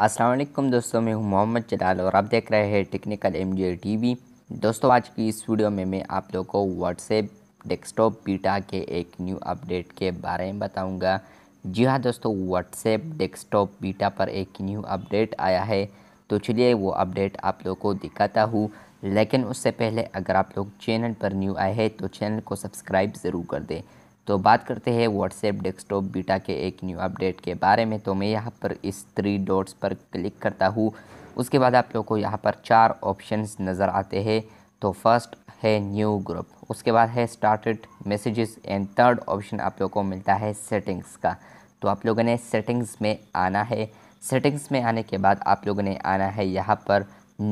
असलम दोस्तों मैं हूं मोहम्मद जलाल और आप देख रहे हैं टेक्निकल एम टीवी दोस्तों आज की इस वीडियो में मैं आप लोगों को व्हाट्सएप डेस्कटॉप बीटा के एक न्यू अपडेट के बारे में बताऊंगा जी हाँ दोस्तों व्हाट्सएप डेस्कटॉप बीटा पर एक न्यू अपडेट आया है तो चलिए वो अपडेट आप लोग को दिखाता हूँ लेकिन उससे पहले अगर आप लोग चैनल पर न्यू आए हैं तो चैनल को सब्सक्राइब ज़रूर कर दें तो बात करते हैं व्हाट्सएप डेस्कटॉप बीटा के एक न्यू अपडेट के बारे में तो मैं यहाँ पर इस थ्री डॉट्स पर क्लिक करता हूँ उसके बाद आप लोग को यहाँ पर चार ऑप्शंस नज़र आते हैं तो फर्स्ट है न्यू ग्रुप उसके बाद है started messages and third option आप लोग को मिलता है सेटिंग्स का तो आप लोगों ने सेटिंग्स में आना है सेटिंग्स में आने के बाद आप लोगों ने आना है यहाँ पर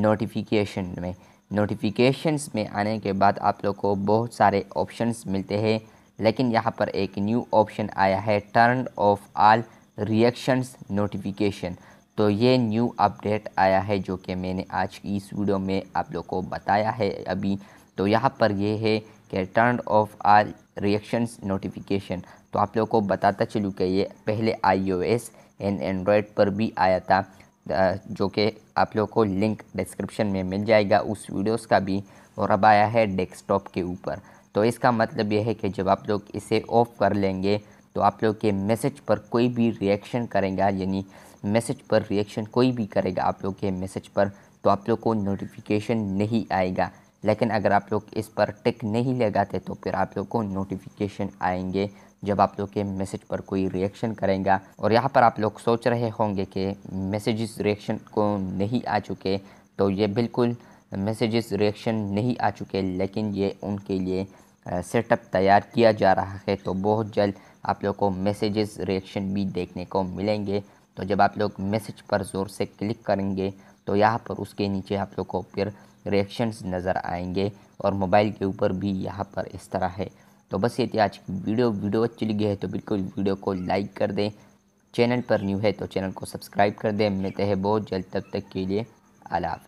नोटिफिकेशन में नोटिफिकेशंस में आने के बाद आप लोग को बहुत सारे ऑप्शंस मिलते हैं लेकिन यहाँ पर एक न्यू ऑप्शन आया है turn off all reactions notification तो ये न्यू अपडेट आया है जो कि मैंने आज की इस वीडियो में आप लोग को बताया है अभी तो यहाँ पर ये है कि turn off all reactions notification तो आप लोग को बताता चलूँ कि ये पहले I O S and android पर भी आया था जो कि आप लोग को लिंक डिस्क्रिप्शन में मिल जाएगा उस वीडियोस का भी और अब आया है डेस्कटॉप के ऊपर तो इसका मतलब यह है कि जब आप लोग इसे ऑफ़ कर लेंगे तो आप लोग के मैसेज पर कोई भी रिएक्शन करेगा यानी मैसेज पर रिएक्शन कोई भी करेगा आप लोग के मैसेज पर तो आप लोग को नोटिफिकेशन नहीं आएगा लेकिन अगर आप लोग इस पर टिक नहीं लगाते तो फिर आप लोग को नोटिफिकेशन आएंगे जब आप लोग के मैसेज पर कोई रिएक्शन करेंगे और यहाँ पर आप लोग सोच रहे होंगे कि मैसेजेस रिएक्शन को नहीं आ चुके तो ये बिल्कुल मैसेजेस रिएक्शन नहीं आ चुके लेकिन ये उनके लिए सेटअप तैयार किया जा रहा है तो बहुत जल्द आप लोग को मैसेजेस रिएक्शन भी देखने को मिलेंगे तो जब आप लोग मैसेज पर ज़ोर से क्लिक करेंगे तो यहाँ पर उसके नीचे आप लोग को फिर रिएक्शंस नज़र आएंगे और मोबाइल के ऊपर भी यहाँ पर इस तरह है तो बस ये थी आज की वीडियो वीडियो अच्छी लगी है तो बिल्कुल वीडियो को लाइक कर दें चैनल पर न्यू है तो चैनल को सब्सक्राइब कर दें मिलते हैं बहुत जल्द तब तक के लिए अला